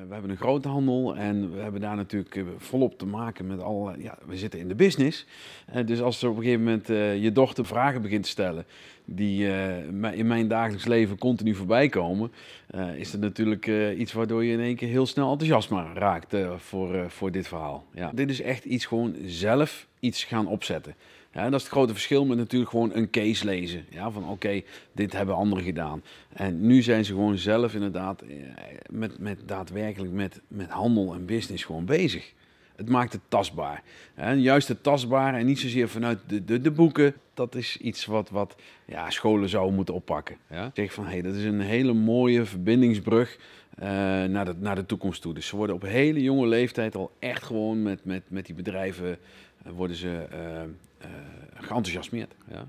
Eh, we hebben een grote handel en we hebben daar natuurlijk eh, volop te maken met al. Ja, we zitten in de business. Eh, dus als er op een gegeven moment je dochter vragen begint te stellen... die in mijn dagelijks leven continu voorbij komen... is dat natuurlijk iets waardoor je in één keer heel snel enthousiast raakt voor, voor dit verhaal. Ja. Dit is echt iets gewoon zelf iets gaan opzetten. Ja, en dat is het grote verschil met natuurlijk gewoon een case lezen. Ja, van oké, dit hebben anderen gedaan. En nu zijn ze gewoon zelf inderdaad eh, met, met daadwerkelijk met, met handel en business gewoon bezig. Het maakt het tastbaar. En juist het tastbaar en niet zozeer vanuit de, de, boeken. Dat is iets wat, wat ja, scholen zouden moeten oppakken. Ja? Zeg van, hé, hey, dat is een hele mooie verbindingsbrug eh, naar, de, naar de toekomst toe. Dus ze worden op hele jonge leeftijd al echt gewoon met, met, met die bedrijven eh, worden ze, uh, eh, uh, geenthousiasmeerd. Ja.